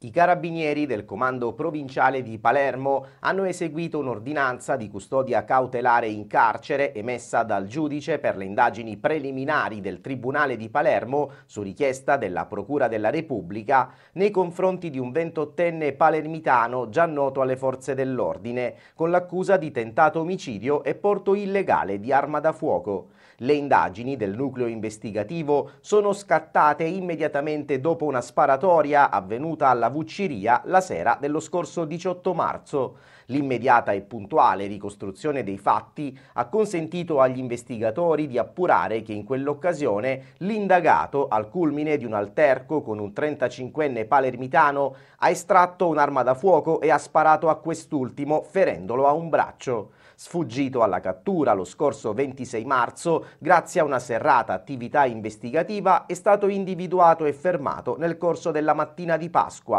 I carabinieri del comando provinciale di Palermo hanno eseguito un'ordinanza di custodia cautelare in carcere emessa dal giudice per le indagini preliminari del Tribunale di Palermo su richiesta della Procura della Repubblica nei confronti di un ventottenne palermitano già noto alle forze dell'ordine con l'accusa di tentato omicidio e porto illegale di arma da fuoco. Le indagini del nucleo investigativo sono scattate immediatamente dopo una sparatoria avvenuta alla alla Vucciria la sera dello scorso 18 marzo. L'immediata e puntuale ricostruzione dei fatti ha consentito agli investigatori di appurare che in quell'occasione l'indagato, al culmine di un alterco con un 35enne palermitano, ha estratto un'arma da fuoco e ha sparato a quest'ultimo ferendolo a un braccio. Sfuggito alla cattura lo scorso 26 marzo, grazie a una serrata attività investigativa, è stato individuato e fermato nel corso della mattina di Pasqua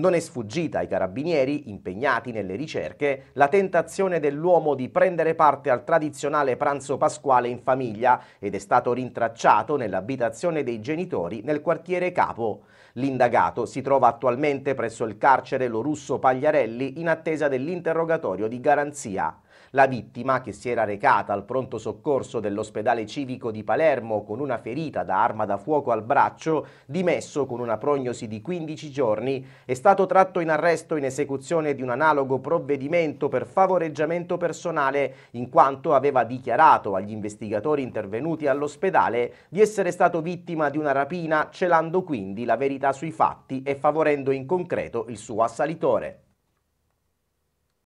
non è sfuggita ai carabinieri, impegnati nelle ricerche, la tentazione dell'uomo di prendere parte al tradizionale pranzo pasquale in famiglia ed è stato rintracciato nell'abitazione dei genitori nel quartiere Capo. L'indagato si trova attualmente presso il carcere Lorusso Pagliarelli in attesa dell'interrogatorio di garanzia. La vittima, che si era recata al pronto soccorso dell'ospedale civico di Palermo con una ferita da arma da fuoco al braccio, dimesso con una prognosi di 15 giorni, è stato tratto in arresto in esecuzione di un analogo provvedimento per favoreggiamento personale, in quanto aveva dichiarato agli investigatori intervenuti all'ospedale di essere stato vittima di una rapina, celando quindi la verità sui fatti e favorendo in concreto il suo assalitore.